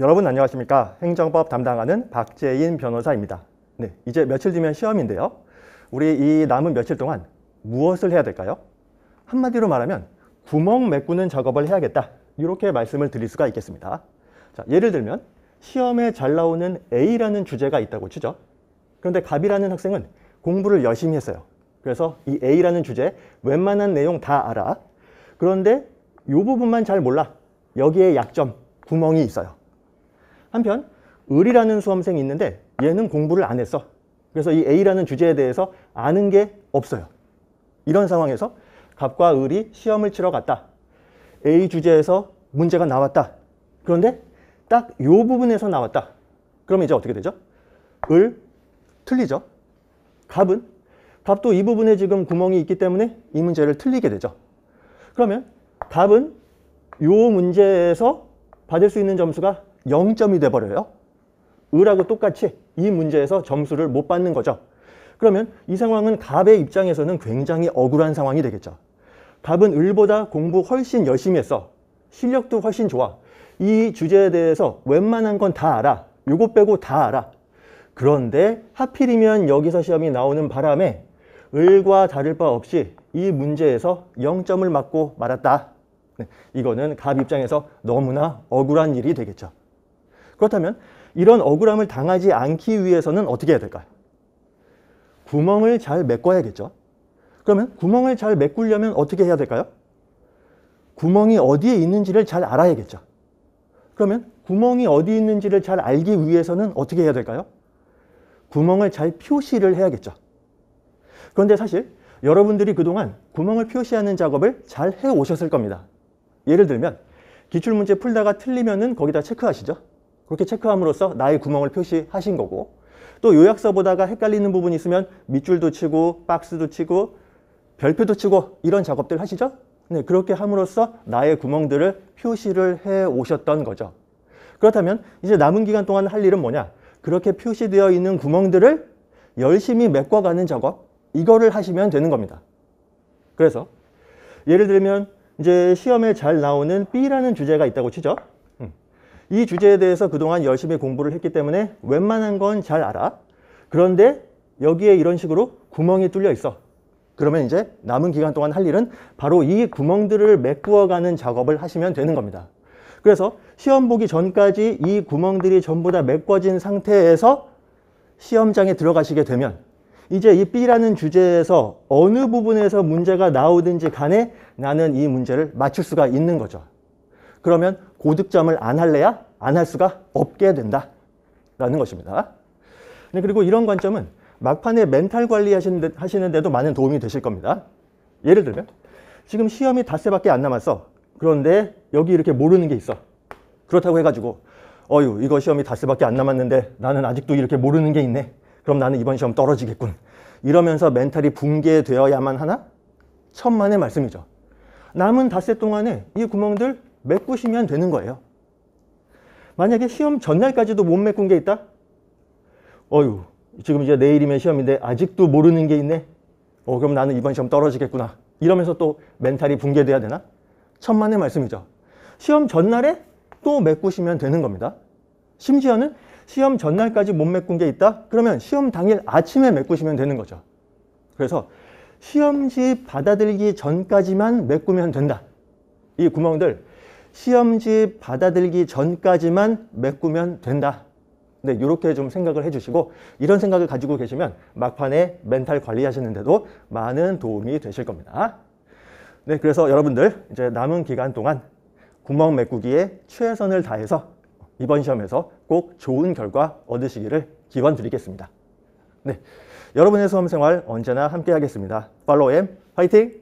여러분 안녕하십니까 행정법 담당하는 박재인 변호사입니다 네, 이제 며칠 뒤면 시험인데요 우리 이 남은 며칠 동안 무엇을 해야 될까요? 한마디로 말하면 구멍 메꾸는 작업을 해야겠다 이렇게 말씀을 드릴 수가 있겠습니다 자, 예를 들면 시험에 잘 나오는 A라는 주제가 있다고 치죠 그런데 갑이라는 학생은 공부를 열심히 했어요 그래서 이 A라는 주제 웬만한 내용 다 알아 그런데 이 부분만 잘 몰라 여기에 약점, 구멍이 있어요 한편 을이라는 수험생이 있는데 얘는 공부를 안 했어. 그래서 이 A라는 주제에 대해서 아는 게 없어요. 이런 상황에서 갑과 을이 시험을 치러 갔다. A 주제에서 문제가 나왔다. 그런데 딱 이 부분에서 나왔다. 그러면 이제 어떻게 되죠? 을 틀리죠. 갑은 갑도 이 부분에 지금 구멍이 있기 때문에 이 문제를 틀리게 되죠. 그러면 갑은 이 문제에서 받을 수 있는 점수가 0점이 돼버려요. 을하고 똑같이 이 문제에서 점수를 못 받는 거죠. 그러면 이 상황은 갑의 입장에서는 굉장히 억울한 상황이 되겠죠. 갑은 을보다 공부 훨씬 열심히 했어. 실력도 훨씬 좋아. 이 주제에 대해서 웬만한 건 다 알아. 요거 빼고 다 알아. 그런데 하필이면 여기서 시험이 나오는 바람에 을과 다를 바 없이 이 문제에서 0점을 맞고 말았다. 네, 이거는 갑 입장에서 너무나 억울한 일이 되겠죠. 그렇다면 이런 억울함을 당하지 않기 위해서는 어떻게 해야 될까요? 구멍을 잘 메꿔야겠죠. 그러면 구멍을 잘 메꾸려면 어떻게 해야 될까요? 구멍이 어디에 있는지를 잘 알아야겠죠. 그러면 구멍이 어디 있는지를 잘 알기 위해서는 어떻게 해야 될까요? 구멍을 잘 표시를 해야겠죠. 그런데 사실 여러분들이 그동안 구멍을 표시하는 작업을 잘 해오셨을 겁니다. 예를 들면 기출문제 풀다가 틀리면 거기다 체크하시죠. 그렇게 체크함으로써 나의 구멍을 표시하신 거고 또 요약서 보다가 헷갈리는 부분이 있으면 밑줄도 치고 박스도 치고 별표도 치고 이런 작업들 하시죠? 네, 그렇게 함으로써 나의 구멍들을 표시를 해 오셨던 거죠. 그렇다면 이제 남은 기간 동안 할 일은 뭐냐? 그렇게 표시되어 있는 구멍들을 열심히 메꿔가는 작업, 이거를 하시면 되는 겁니다. 그래서 예를 들면 이제 시험에 잘 나오는 B라는 주제가 있다고 치죠. 이 주제에 대해서 그동안 열심히 공부를 했기 때문에 웬만한 건 잘 알아. 그런데 여기에 이런 식으로 구멍이 뚫려 있어. 그러면 이제 남은 기간 동안 할 일은 바로 이 구멍들을 메꾸어가는 작업을 하시면 되는 겁니다. 그래서 시험 보기 전까지 이 구멍들이 전부 다 메꿔진 상태에서 시험장에 들어가시게 되면 이제 이 B라는 주제에서 어느 부분에서 문제가 나오든지 간에 나는 이 문제를 맞출 수가 있는 거죠. 그러면 고득점을 안 할래야 안 할 수가 없게 된다라는 것입니다. 네, 그리고 이런 관점은 막판에 멘탈 관리하시는데 도 많은 도움이 되실 겁니다. 예를 들면 지금 시험이 닷새 밖에 안 남았어. 그런데 여기 이렇게 모르는 게 있어. 그렇다고 해가지고 어유 이거 시험이 닷새 밖에 안 남았는데 나는 아직도 이렇게 모르는 게 있네. 그럼 나는 이번 시험 떨어지겠군. 이러면서 멘탈이 붕괴되어야만 하나? 천만의 말씀이죠. 남은 닷새 동안에 이 구멍들 메꾸시면 되는 거예요. 만약에 시험 전날까지도 못 메꾼 게 있다? 어휴, 지금 이제 내일이면 시험인데 아직도 모르는 게 있네? 어, 그럼 나는 이번 시험 떨어지겠구나. 이러면서 또 멘탈이 붕괴돼야 되나? 천만의 말씀이죠. 시험 전날에 또 메꾸시면 되는 겁니다. 심지어는 시험 전날까지 못 메꾼 게 있다? 그러면 시험 당일 아침에 메꾸시면 되는 거죠. 그래서 시험지 받아들기 전까지만 메꾸면 된다. 이 구멍들 시험지 받아들기 전까지만 메꾸면 된다. 네, 이렇게 좀 생각을 해주시고 이런 생각을 가지고 계시면 막판에 멘탈 관리하시는데도 많은 도움이 되실 겁니다. 네, 그래서 여러분들 이제 남은 기간 동안 구멍 메꾸기에 최선을 다해서 이번 시험에서 꼭 좋은 결과 얻으시기를 기원 드리겠습니다. 네, 여러분의 수험생활 언제나 함께 하겠습니다. 팔로우 엠 화이팅!